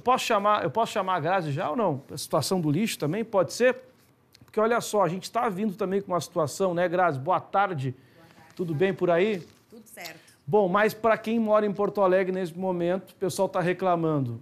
eu posso chamar, eu posso chamar a Grazi já ou não? A situação do lixo também pode ser? Porque olha só, a gente está vindo também com uma situação, né, Grazi? Boa tarde. Boa tarde. Tudo bem por aí? Tudo certo. Bom, mas para quem mora em Porto Alegre nesse momento, o pessoal está reclamando.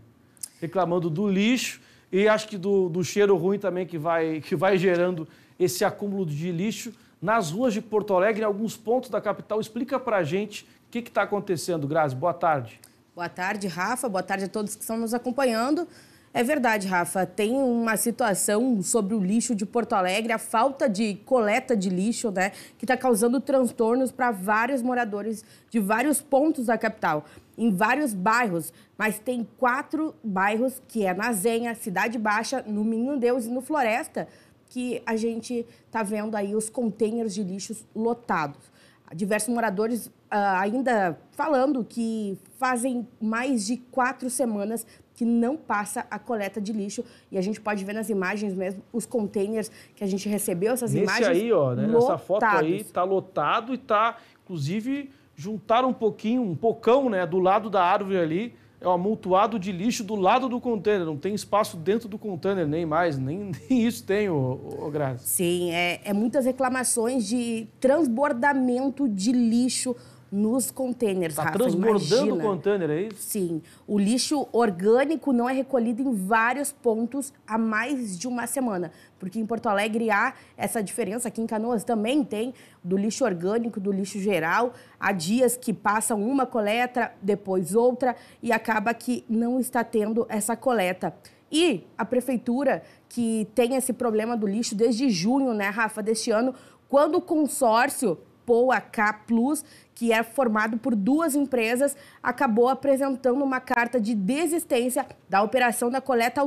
Reclamando do lixo e acho que do, do cheiro ruim também que vai, que vai gerando esse acúmulo de lixo nas ruas de Porto Alegre, em alguns pontos da capital. Explica para a gente o que está acontecendo, Grazi. Boa tarde. Boa tarde, Rafa. Boa tarde a todos que estão nos acompanhando. É verdade, Rafa. Tem uma situação sobre o lixo de Porto Alegre, a falta de coleta de lixo, né, que está causando transtornos para vários moradores de vários pontos da capital, em vários bairros. Mas tem quatro bairros que é na Zenha, Cidade Baixa, no Menino Deus e no Floresta, que a gente está vendo aí os contêineres de lixos lotados diversos moradores uh, ainda falando que fazem mais de quatro semanas que não passa a coleta de lixo e a gente pode ver nas imagens mesmo os containers que a gente recebeu essas Nesse imagens aí ó né? Lotados. essa foto aí tá lotado e tá inclusive juntaram um pouquinho um pocão né do lado da árvore ali é o amontoado de lixo do lado do container, não tem espaço dentro do container, nem mais, nem, nem isso tem, o ô Grazi. Sim, é, é muitas reclamações de transbordamento de lixo nos containers. Está transbordando o container, é isso? Sim. O lixo orgânico não é recolhido em vários pontos há mais de uma semana. Porque em Porto Alegre há essa diferença, aqui em Canoas também tem, do lixo orgânico, do lixo geral. Há dias que passam uma coleta, depois outra, e acaba que não está tendo essa coleta. E a prefeitura, que tem esse problema do lixo desde junho, né, Rafa, deste ano, quando o consórcio Poa K Plus, que é formado por duas empresas, acabou apresentando uma carta de desistência da operação da coleta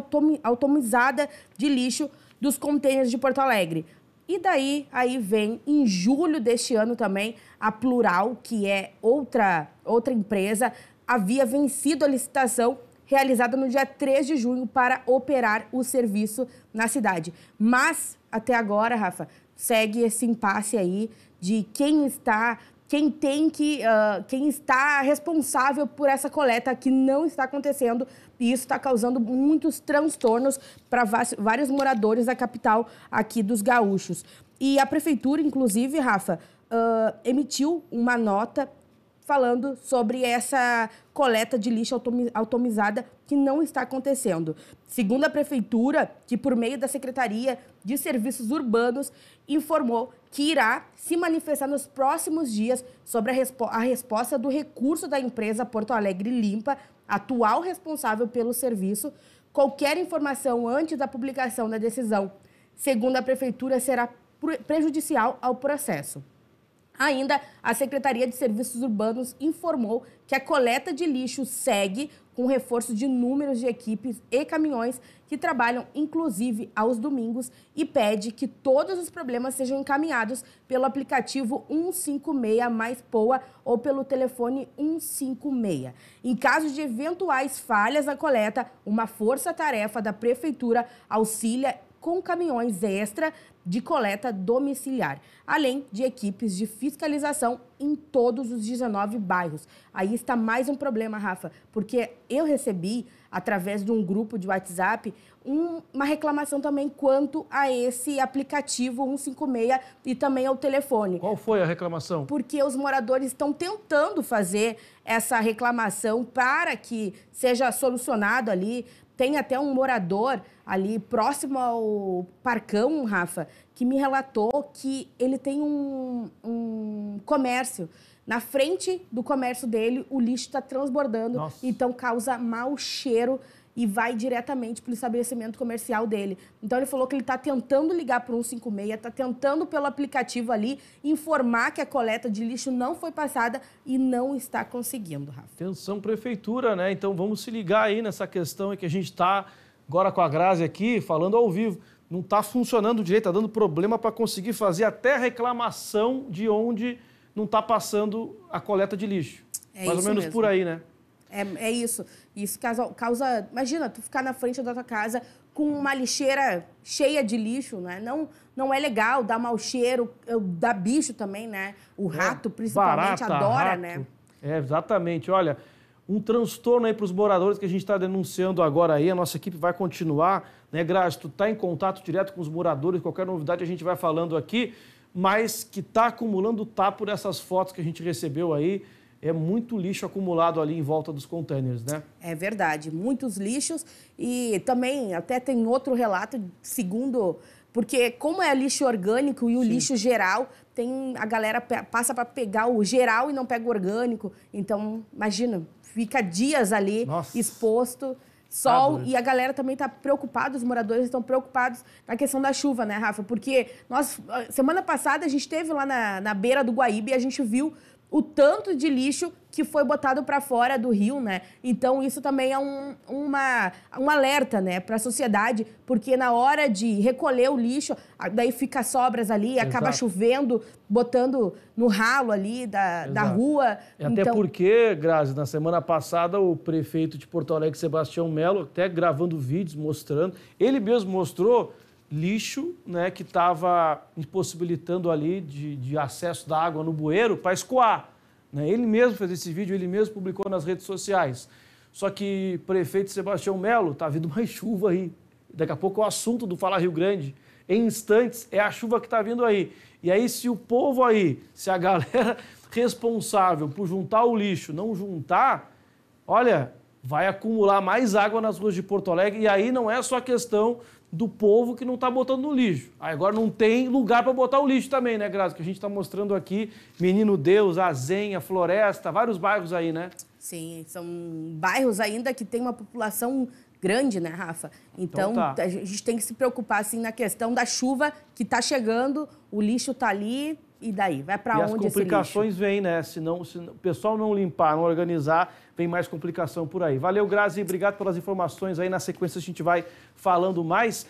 automizada de lixo dos contêineres de Porto Alegre. E daí aí vem em julho deste ano também a Plural, que é outra outra empresa, havia vencido a licitação realizada no dia 3 de junho para operar o serviço na cidade. Mas até agora, Rafa, segue esse impasse aí de quem está quem tem que, uh, quem está responsável por essa coleta que não está acontecendo e isso está causando muitos transtornos para vários moradores da capital aqui dos gaúchos. E a prefeitura, inclusive, Rafa, uh, emitiu uma nota falando sobre essa coleta de lixo automizada que não está acontecendo. Segundo a prefeitura, que por meio da Secretaria de Serviços Urbanos informou que irá se manifestar nos próximos dias sobre a, respo a resposta do recurso da empresa Porto Alegre Limpa, atual responsável pelo serviço, qualquer informação antes da publicação da decisão, segundo a prefeitura, será prejudicial ao processo. Ainda, a Secretaria de Serviços Urbanos informou que a coleta de lixo segue com reforço de números de equipes e caminhões que trabalham, inclusive, aos domingos e pede que todos os problemas sejam encaminhados pelo aplicativo 156 mais POA ou pelo telefone 156. Em caso de eventuais falhas na coleta, uma força-tarefa da Prefeitura auxilia com caminhões extra de coleta domiciliar, além de equipes de fiscalização em todos os 19 bairros. Aí está mais um problema, Rafa, porque eu recebi, através de um grupo de WhatsApp, um, uma reclamação também quanto a esse aplicativo 156 e também ao telefone. Qual foi a reclamação? Porque os moradores estão tentando fazer essa reclamação para que seja solucionado ali, tem até um morador ali próximo ao Parcão, Rafa, que me relatou que ele tem um, um comércio. Na frente do comércio dele, o lixo está transbordando, Nossa. então causa mau cheiro e vai diretamente para o estabelecimento comercial dele. Então ele falou que ele está tentando ligar para o 156, está tentando pelo aplicativo ali informar que a coleta de lixo não foi passada e não está conseguindo, Rafa. Atenção, prefeitura, né? Então vamos se ligar aí nessa questão que a gente está agora com a Grazi aqui, falando ao vivo não está funcionando direito, está dando problema para conseguir fazer até reclamação de onde não está passando a coleta de lixo. É Mais ou menos mesmo. por aí, né? É, é isso. Isso causa, causa. Imagina, tu ficar na frente da tua casa com uma lixeira cheia de lixo, né? Não, não é legal, dá mau cheiro, dá bicho também, né? O é, rato, é, principalmente, barata, adora, né? rato. né? É, exatamente. Olha, um transtorno aí para os moradores que a gente está denunciando agora aí. A nossa equipe vai continuar, né, Grazi? Tu está em contato direto com os moradores, qualquer novidade a gente vai falando aqui, mas que está acumulando tá por essas fotos que a gente recebeu aí. É muito lixo acumulado ali em volta dos containers, né? É verdade, muitos lixos. E também até tem outro relato, segundo porque como é lixo orgânico e o Sim. lixo geral, tem a galera passa para pegar o geral e não pega o orgânico. Então, imagina, fica dias ali Nossa. exposto, sol tá e a galera também está preocupada, os moradores estão preocupados na questão da chuva, né, Rafa? Porque nós semana passada a gente teve lá na, na beira do Guaíba e a gente viu o tanto de lixo que foi botado para fora do rio, né? Então isso também é um, uma, um alerta, né, para a sociedade, porque na hora de recolher o lixo, daí fica sobras ali, Exato. acaba chovendo, botando no ralo ali da, da rua. E até então porque, Grazi, na semana passada o prefeito de Porto Alegre, Sebastião Melo, até gravando vídeos mostrando, ele mesmo mostrou lixo né, que estava impossibilitando ali de, de, acesso da água no bueiro para escoar. Né? Ele mesmo fez esse vídeo, ele mesmo publicou nas redes sociais. Só que prefeito Sebastião Melo, está vindo mais chuva aí. Daqui a pouco é o assunto do Falar Rio Grande. Em instantes, é a chuva que está vindo aí. E aí, se o povo aí, se a galera responsável por juntar o lixo não juntar, olha, vai acumular mais água nas ruas de Porto Alegre. E aí não é só questão do povo que não está botando no lixo. Ah, agora não tem lugar para botar o lixo também, né, Graça? Que a gente está mostrando aqui, Menino Deus, Azenha, Floresta, vários bairros aí, né? Sim, são bairros ainda que tem uma população grande, né, Rafa? Então, então tá. a gente tem que se preocupar, assim, na questão da chuva que está chegando, o lixo está ali, e daí? Vai para onde as complicações vêm, né? Se, não, se o pessoal não limpar, não organizar, vem mais complicação por aí. Valeu, Grazi, obrigado pelas informações aí. Na sequência a gente vai falando mais.